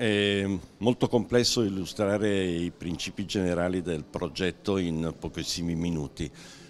È molto complesso illustrare i principi generali del progetto in pochissimi minuti,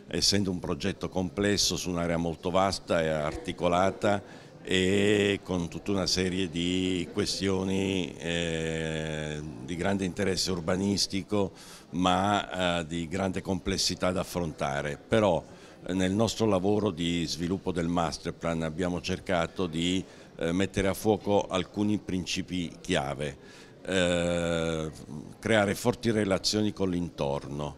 essendo un progetto complesso su un'area molto vasta e articolata e con tutta una serie di questioni eh, di grande interesse urbanistico ma eh, di grande complessità da affrontare. Però eh, nel nostro lavoro di sviluppo del master plan abbiamo cercato di eh, mettere a fuoco alcuni principi chiave, eh, creare forti relazioni con l'intorno,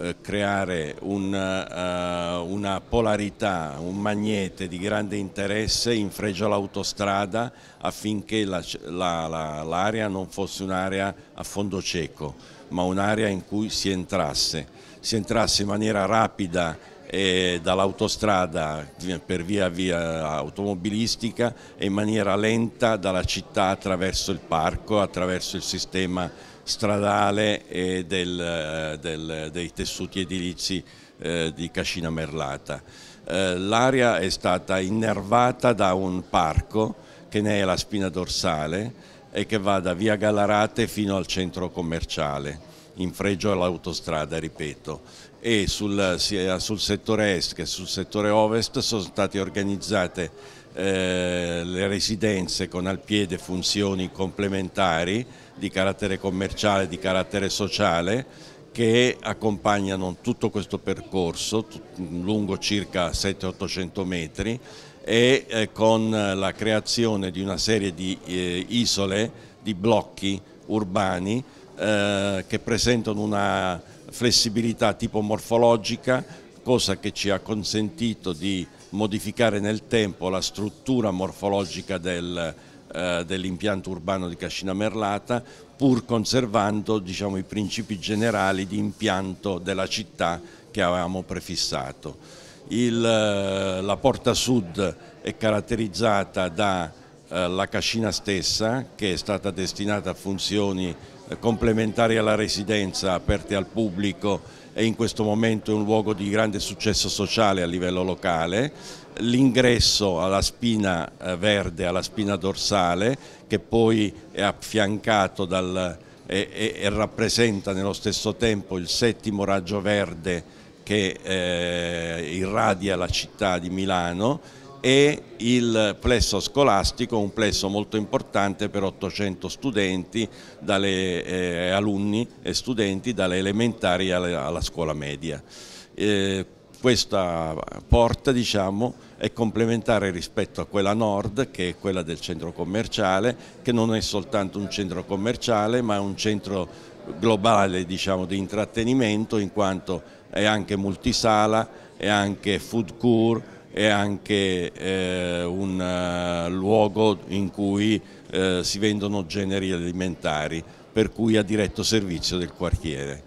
eh, creare un, eh, una polarità, un magnete di grande interesse in fregio all'autostrada affinché l'area la, la, la, non fosse un'area a fondo cieco, ma un'area in cui si entrasse, si entrasse in maniera rapida e dall'autostrada per via, via automobilistica e in maniera lenta dalla città attraverso il parco, attraverso il sistema stradale e del, eh, del, dei tessuti edilizi eh, di Cascina Merlata. Eh, L'area è stata innervata da un parco che ne è la spina dorsale e che va da via Galarate fino al centro commerciale, in fregio all'autostrada, ripeto e sul, sia sul settore est che sul settore ovest sono state organizzate eh, le residenze con al piede funzioni complementari di carattere commerciale, di carattere sociale che accompagnano tutto questo percorso lungo circa 700-800 metri e eh, con la creazione di una serie di eh, isole, di blocchi urbani eh, che presentano una flessibilità tipo morfologica, cosa che ci ha consentito di modificare nel tempo la struttura morfologica del, eh, dell'impianto urbano di Cascina Merlata, pur conservando diciamo, i principi generali di impianto della città che avevamo prefissato. Il, eh, la porta sud è caratterizzata dalla eh, cascina stessa che è stata destinata a funzioni complementari alla residenza, aperte al pubblico e in questo momento è un luogo di grande successo sociale a livello locale, l'ingresso alla spina eh, verde, alla spina dorsale che poi è affiancato dal, e, e, e rappresenta nello stesso tempo il settimo raggio verde che eh, irradia la città di Milano e il plesso scolastico, un plesso molto importante per 800 studenti, dalle, eh, alunni e studenti dalle elementari alla, alla scuola media. Eh, questa porta diciamo, è complementare rispetto a quella nord che è quella del centro commerciale che non è soltanto un centro commerciale ma è un centro globale diciamo, di intrattenimento in quanto è anche multisala, è anche food court, è anche eh, un uh, luogo in cui eh, si vendono generi alimentari, per cui a diretto servizio del quartiere.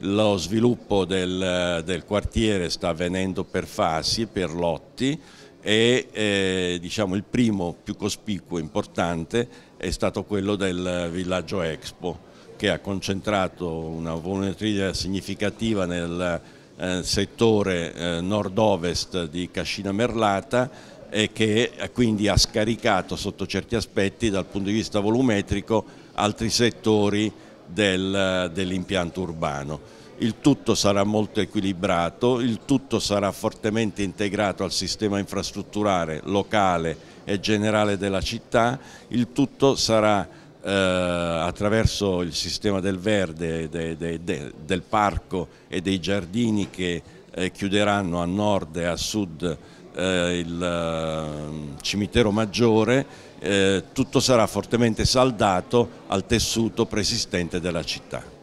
Lo sviluppo del, del quartiere sta avvenendo per fasi, per lotti e eh, diciamo, il primo più cospicuo e importante è stato quello del villaggio Expo che ha concentrato una volumetria significativa nel eh, settore eh, nord-ovest di Cascina Merlata e che eh, quindi ha scaricato sotto certi aspetti dal punto di vista volumetrico altri settori del, eh, dell'impianto urbano. Il tutto sarà molto equilibrato, il tutto sarà fortemente integrato al sistema infrastrutturale locale e generale della città, il tutto sarà eh, attraverso il sistema del verde, de, de, de, del parco e dei giardini che eh, chiuderanno a nord e a sud eh, il eh, cimitero maggiore, eh, tutto sarà fortemente saldato al tessuto preesistente della città.